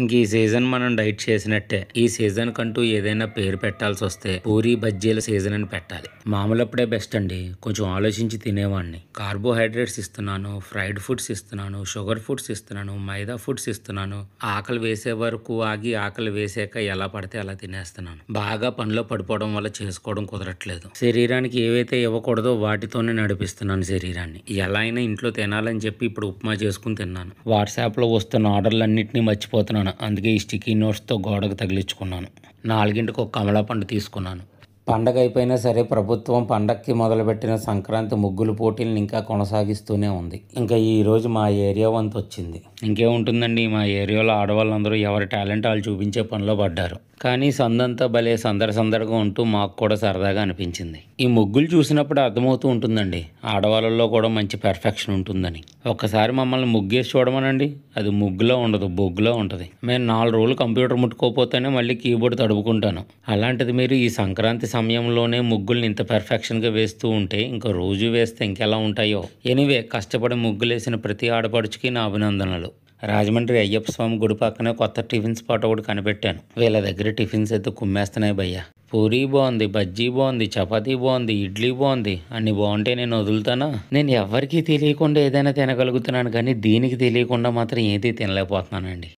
ఇంక ఈ సీజన్ మనం డైట్ చేసినట్టే ఈ సీజన్ కంటూ ఏదైనా పేరు పెట్టాల్సి వస్తే పూరి బజ్జీల సీజన్ అని పెట్టాలి మామూలప్పుడే బెస్ట్ అండి కొంచెం ఆలోచించి తినేవాడిని కార్బోహైడ్రేట్స్ ఇస్తున్నాను ఫ్రైడ్ ఫుడ్స్ ఇస్తున్నాను షుగర్ ఫుడ్స్ ఇస్తున్నాను మైదా ఫుడ్స్ ఇస్తున్నాను ఆకలి వేసే వరకు ఆగి ఆకలి వేసాక ఎలా పడితే అలా తినేస్తున్నాను బాగా పనిలో పడిపోవడం వల్ల చేసుకోవడం కుదరట్లేదు శరీరానికి ఏవైతే ఇవ్వకూడదో వాటితోనే నడిపిస్తున్నాను శరీరాన్ని ఎలా అయినా ఇంట్లో తినాలని చెప్పి ఇప్పుడు ఉప్మా చేసుకుని తిన్నాను వాట్సాప్లో వస్తున్న ఆర్డర్లన్నింటినీ మర్చిపోతున్నాను అందుకే ఈ స్టిక్కీ నోట్స్తో గోడకు తగిలించుకున్నాను నాలుగింటికి ఒక కమలా పండు తీసుకున్నాను పండగ అయిపోయినా సరే ప్రభుత్వం పండక్కి మొదలుపెట్టిన సంక్రాంతి ముగ్గులు పోటీలను ఇంకా కొనసాగిస్తూనే ఉంది ఇంకా ఈరోజు మా ఏరియా వంతు వచ్చింది ఇంకేముంటుందండి మా ఏరియాలో ఆడవాళ్ళందరూ ఎవరి టాలెంట్ వాళ్ళు చూపించే పనిలో పడ్డారు కానీ సందంతా భలే సందడి సందడిగా ఉంటూ మాకు కూడా సరదాగా అనిపించింది ఈ ముగ్గులు చూసినప్పుడు అర్థమవుతూ ఉంటుందండి ఆడవాళ్ళల్లో కూడా మంచి పెర్ఫెక్షన్ ఉంటుందని ఒక్కసారి మమ్మల్ని ముగ్గేసి చూడమనండి అది ముగ్గులో ఉండదు బొగ్గులో ఉంటుంది మేము నాలుగు రోజులు కంప్యూటర్ ముట్టుకోపోతేనే మళ్ళీ కీబోర్డ్ తడుపుకుంటాను అలాంటిది మీరు ఈ సంక్రాంతి సమయంలోనే ముగ్గుల్ని ఇంత పర్ఫెక్షన్గా వేస్తూ ఉంటే ఇంకా రోజు వేస్తే ఇంకెలా ఉంటాయో ఎనివే కష్టపడి ముగ్గులేసిన ప్రతి ఆడపడుచుకి నా అభినందనలు రాజమండ్రి అయ్యప్ప స్వామి గుడి పక్కనే కొత్త టిఫిన్ స్పాట్ ఒకటి కనిపెట్టాను వీళ్ళ దగ్గర టిఫిన్స్ అయితే కుమ్మేస్తున్నాయి భయ్య పూరి బాగుంది బజ్జీ బాగుంది చపాతీ బాగుంది ఇడ్లీ బాగుంది అన్ని బాగుంటే నేను వదులుతానా నేను ఎవరికీ తెలియకుండా ఏదైనా తినగలుగుతున్నాను కానీ దీనికి తెలియకుండా మాత్రం ఏది తినలేకపోతున్నానండి